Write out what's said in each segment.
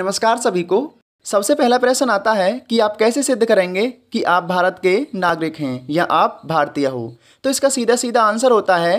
नमस्कार सभी को सबसे पहला प्रश्न आता है कि आप कैसे सिद्ध करेंगे कि आप भारत के नागरिक हैं या आप भारतीय हो तो इसका सीधा सीधा आंसर होता है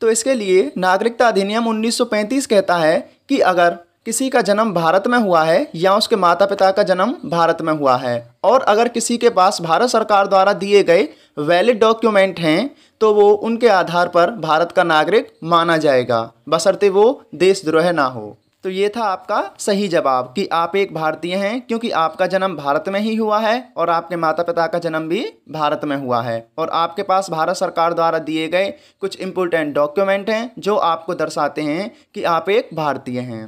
तो इसके लिए नागरिकता अधिनियम 1935 कहता है कि अगर किसी का जन्म भारत में हुआ है या उसके माता पिता का जन्म भारत में हुआ है और अगर किसी के पास भारत सरकार द्वारा दिए गए वैलिड डॉक्यूमेंट हैं तो वो उनके आधार पर भारत का नागरिक माना जाएगा बशर्ते वो देशद्रोह ना हो तो ये था आपका सही जवाब कि आप एक भारतीय हैं क्योंकि आपका जन्म भारत में ही हुआ है और आपके माता पिता का जन्म भी भारत में हुआ है और आपके पास भारत सरकार द्वारा दिए गए कुछ इम्पोर्टेंट डॉक्यूमेंट हैं जो आपको दर्शाते हैं कि आप एक भारतीय हैं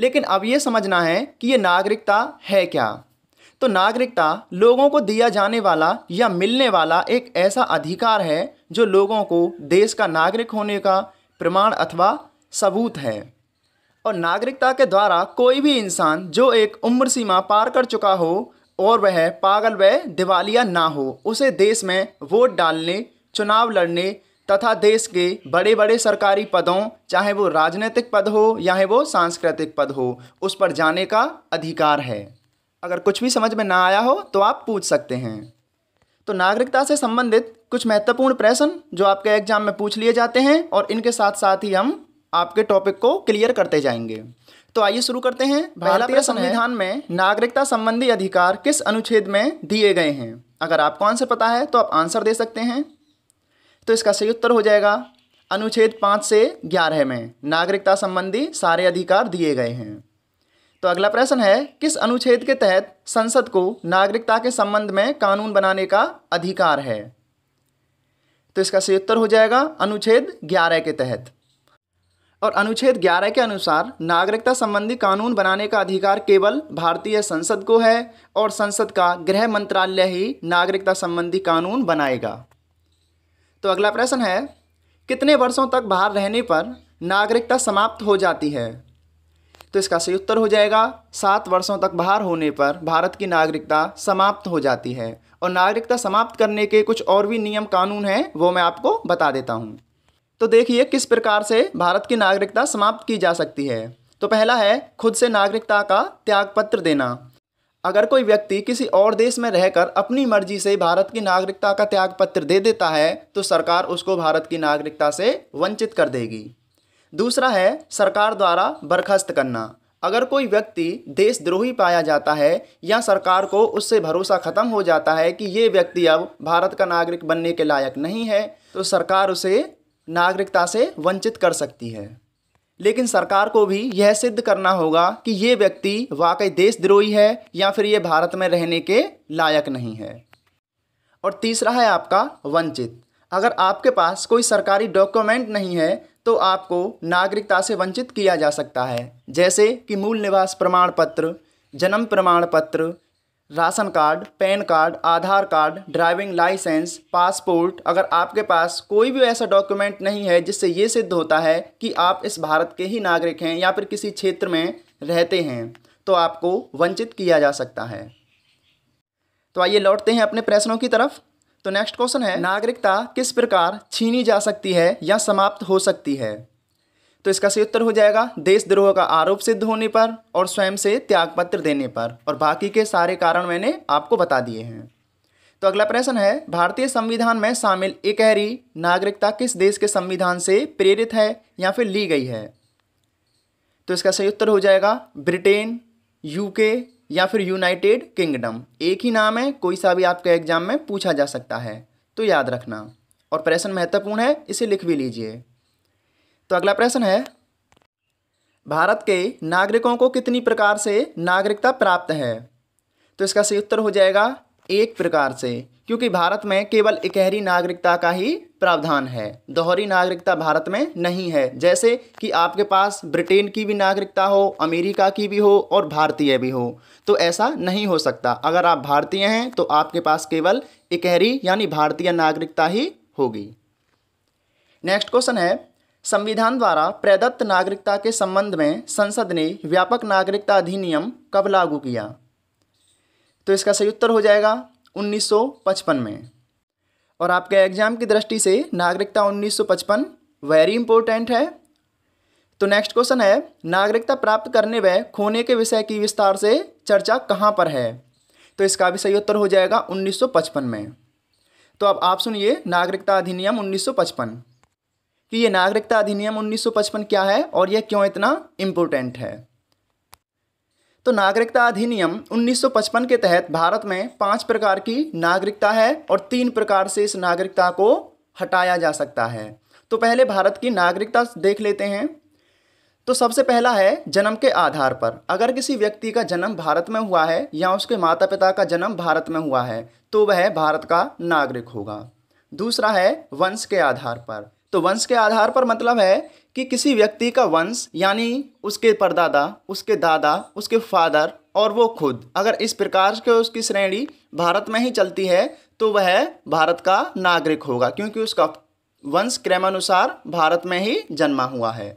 लेकिन अब ये समझना है कि ये नागरिकता है क्या तो नागरिकता लोगों को दिया जाने वाला या मिलने वाला एक ऐसा अधिकार है जो लोगों को देश का नागरिक होने का प्रमाण अथवा सबूत है और नागरिकता के द्वारा कोई भी इंसान जो एक उम्र सीमा पार कर चुका हो और वह पागल व दिवालिया ना हो उसे देश में वोट डालने चुनाव लड़ने तथा देश के बड़े बड़े सरकारी पदों चाहे वो राजनीतिक पद हो या वो सांस्कृतिक पद हो उस पर जाने का अधिकार है अगर कुछ भी समझ में ना आया हो तो आप पूछ सकते हैं तो नागरिकता से संबंधित कुछ महत्वपूर्ण प्रश्न जो आपके एग्जाम में पूछ लिए जाते हैं और इनके साथ साथ ही हम आपके टॉपिक को क्लियर करते जाएंगे तो आइए शुरू करते हैं भारतीय संविधान में नागरिकता संबंधी अधिकार किस अनुच्छेद में दिए गए हैं अगर आपको आंसर पता है तो आप आंसर दे सकते हैं तो इसका सही उत्तर हो जाएगा अनुच्छेद पाँच से ग्यारह में नागरिकता संबंधी सारे अधिकार दिए गए हैं तो अगला प्रश्न है किस अनुच्छेद के तहत संसद को नागरिकता के संबंध में कानून बनाने का अधिकार है तो इसका सही उत्तर हो जाएगा अनुच्छेद ग्यारह के तहत और अनुच्छेद 11 के अनुसार नागरिकता संबंधी कानून बनाने का अधिकार केवल भारतीय संसद को है और संसद का गृह मंत्रालय ही नागरिकता संबंधी कानून बनाएगा तो अगला प्रश्न है कितने वर्षों तक बाहर रहने पर नागरिकता समाप्त हो जाती है तो इसका सही उत्तर हो जाएगा सात वर्षों तक बाहर होने पर भारत की नागरिकता समाप्त हो जाती है और नागरिकता समाप्त करने के कुछ और भी नियम कानून हैं वो मैं आपको बता देता हूँ तो देखिए किस प्रकार से भारत की नागरिकता समाप्त की जा सकती है तो पहला है खुद से नागरिकता का त्यागपत्र देना अगर कोई व्यक्ति किसी और देश में रहकर अपनी मर्जी से भारत की नागरिकता का त्यागपत्र दे देता है तो सरकार उसको भारत की नागरिकता से वंचित कर देगी दूसरा है सरकार द्वारा बर्खास्त करना अगर कोई व्यक्ति देशद्रोही पाया जाता है या सरकार को उससे भरोसा खत्म हो जाता है कि ये व्यक्ति अब भारत का नागरिक बनने के लायक नहीं है तो सरकार उसे नागरिकता से वंचित कर सकती है लेकिन सरकार को भी यह सिद्ध करना होगा कि ये व्यक्ति वाकई देशद्रोही है या फिर ये भारत में रहने के लायक नहीं है और तीसरा है आपका वंचित अगर आपके पास कोई सरकारी डॉक्यूमेंट नहीं है तो आपको नागरिकता से वंचित किया जा सकता है जैसे कि मूल निवास प्रमाण पत्र जन्म प्रमाण पत्र ration card PAN card Aadhaar card driving licence passport अगर आपके पास कोई भी ऐसा डॉक्यूमेंट नहीं है जिससे ये सिद्ध होता है कि आप इस भारत के ही नागरिक हैं या फिर किसी क्षेत्र में रहते हैं तो आपको वंचित किया जा सकता है तो आइए लौटते हैं अपने प्रश्नों की तरफ तो नेक्स्ट क्वेश्चन है नागरिकता किस प्रकार छीनी जा सकती है या समाप्त हो सकती है तो इसका सही उत्तर हो जाएगा देशद्रोह का आरोप सिद्ध होने पर और स्वयं से त्यागपत्र देने पर और बाकी के सारे कारण मैंने आपको बता दिए हैं तो अगला प्रश्न है भारतीय संविधान में शामिल एकहरी नागरिकता किस देश के संविधान से प्रेरित है या फिर ली गई है तो इसका सही उत्तर हो जाएगा ब्रिटेन यूके या फिर यूनाइटेड किंगडम एक ही नाम है कोई सा भी आपके एग्जाम में पूछा जा सकता है तो याद रखना और प्रश्न महत्वपूर्ण है इसे लिख भी लीजिए तो अगला प्रश्न है भारत के नागरिकों को कितनी प्रकार से नागरिकता प्राप्त है तो इसका सही उत्तर हो जाएगा एक प्रकार से क्योंकि भारत में केवल इकहरी नागरिकता का ही प्रावधान है दोहरी नागरिकता भारत में नहीं है जैसे कि आपके पास ब्रिटेन की भी नागरिकता हो अमेरिका की भी हो और भारतीय भी हो तो ऐसा नहीं हो सकता अगर आप भारतीय हैं तो आपके पास केवल इकहरी यानी भारतीय नागरिकता ही होगी नेक्स्ट क्वेश्चन है संविधान द्वारा प्रदत्त नागरिकता के संबंध में संसद ने व्यापक नागरिकता अधिनियम कब लागू किया तो इसका सही उत्तर हो जाएगा 1955 में और आपके एग्जाम की दृष्टि से नागरिकता 1955 वेरी इंपॉर्टेंट है तो नेक्स्ट क्वेश्चन है नागरिकता प्राप्त करने व खोने के विषय की विस्तार से चर्चा कहाँ पर है तो इसका भी सही उत्तर हो जाएगा 1955 में तो अब आप सुनिए नागरिकता अधिनियम 1955 कि ये नागरिकता अधिनियम 1955 क्या है और यह क्यों इतना इम्पोर्टेंट है तो नागरिकता अधिनियम 1955 के तहत भारत में पांच प्रकार की नागरिकता है और तीन प्रकार से इस नागरिकता को हटाया जा सकता है तो पहले भारत की नागरिकता देख लेते हैं तो सबसे पहला है जन्म के आधार पर अगर किसी व्यक्ति का जन्म भारत में हुआ है या उसके माता पिता का जन्म भारत में हुआ है तो वह भारत का नागरिक होगा दूसरा है वंश के आधार पर तो वंश के आधार पर मतलब है कि किसी व्यक्ति का वंश यानी उसके परदादा उसके दादा उसके फादर और वो खुद अगर इस प्रकार के उसकी श्रेणी भारत में ही चलती है तो वह भारत का नागरिक होगा क्योंकि उसका वंश क्रमानुसार भारत में ही जन्मा हुआ है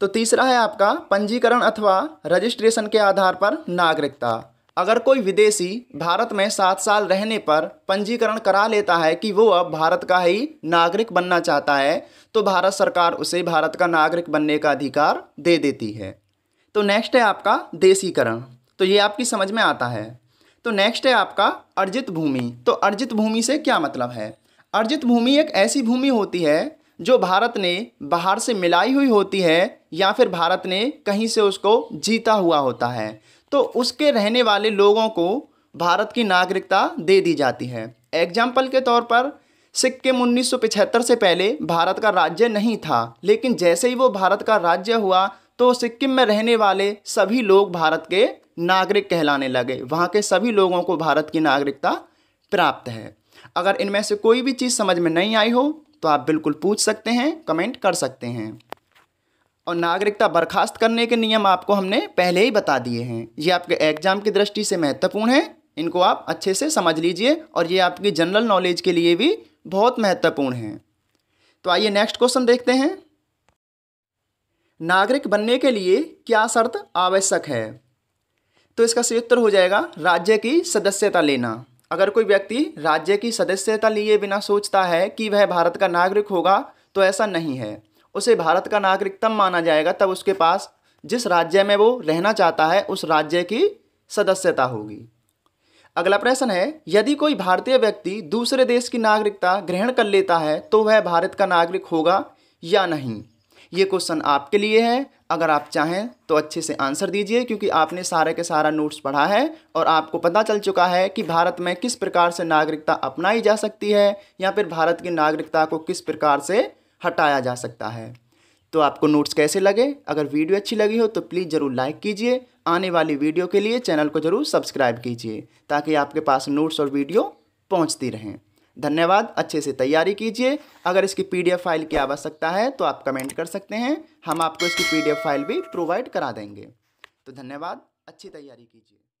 तो तीसरा है आपका पंजीकरण अथवा रजिस्ट्रेशन के आधार पर नागरिकता अगर कोई विदेशी भारत में सात साल रहने पर पंजीकरण करा लेता है कि वो अब भारत का ही नागरिक बनना चाहता है तो भारत सरकार उसे भारत का नागरिक बनने का अधिकार दे देती है तो नेक्स्ट है आपका देसीकरण तो ये आपकी समझ में आता है तो नेक्स्ट है आपका अर्जित भूमि तो अर्जित भूमि से क्या मतलब है अर्जित भूमि एक ऐसी भूमि होती है जो भारत ने बाहर से मिलाई हुई होती है या फिर भारत ने कहीं से उसको जीता हुआ होता है तो उसके रहने वाले लोगों को भारत की नागरिकता दे दी जाती है एग्जाम्पल के तौर पर सिक्किम 1975 से पहले भारत का राज्य नहीं था लेकिन जैसे ही वो भारत का राज्य हुआ तो सिक्किम में रहने वाले सभी लोग भारत के नागरिक कहलाने लगे वहाँ के सभी लोगों को भारत की नागरिकता प्राप्त है अगर इनमें से कोई भी चीज़ समझ में नहीं आई हो तो आप बिल्कुल पूछ सकते हैं कमेंट कर सकते हैं और नागरिकता बर्खास्त करने के नियम आपको हमने पहले ही बता दिए हैं ये आपके एग्जाम की दृष्टि से महत्वपूर्ण है इनको आप अच्छे से समझ लीजिए और ये आपकी जनरल नॉलेज के लिए भी बहुत महत्वपूर्ण है तो आइए नेक्स्ट क्वेश्चन देखते हैं नागरिक बनने के लिए क्या शर्त आवश्यक है तो इसका सही उत्तर हो जाएगा राज्य की सदस्यता लेना अगर कोई व्यक्ति राज्य की सदस्यता लिए बिना सोचता है कि वह भारत का नागरिक होगा तो ऐसा नहीं है उसे भारत का नागरिक तब माना जाएगा तब उसके पास जिस राज्य में वो रहना चाहता है उस राज्य की सदस्यता होगी अगला प्रश्न है यदि कोई भारतीय व्यक्ति दूसरे देश की नागरिकता ग्रहण कर लेता है तो वह भारत का नागरिक होगा या नहीं ये क्वेश्चन आपके लिए है अगर आप चाहें तो अच्छे से आंसर दीजिए क्योंकि आपने सारे के सारा नोट्स पढ़ा है और आपको पता चल चुका है कि भारत में किस प्रकार से नागरिकता अपनाई जा सकती है या फिर भारत की नागरिकता को किस प्रकार से हटाया जा सकता है तो आपको नोट्स कैसे लगे अगर वीडियो अच्छी लगी हो तो प्लीज़ ज़रूर लाइक कीजिए आने वाली वीडियो के लिए चैनल को ज़रूर सब्सक्राइब कीजिए ताकि आपके पास नोट्स और वीडियो पहुँचती रहें धन्यवाद अच्छे से तैयारी कीजिए अगर इसकी पीडीएफ फाइल की आवश्यकता है तो आप कमेंट कर सकते हैं हम आपको इसकी पी फाइल भी प्रोवाइड करा देंगे तो धन्यवाद अच्छी तैयारी कीजिए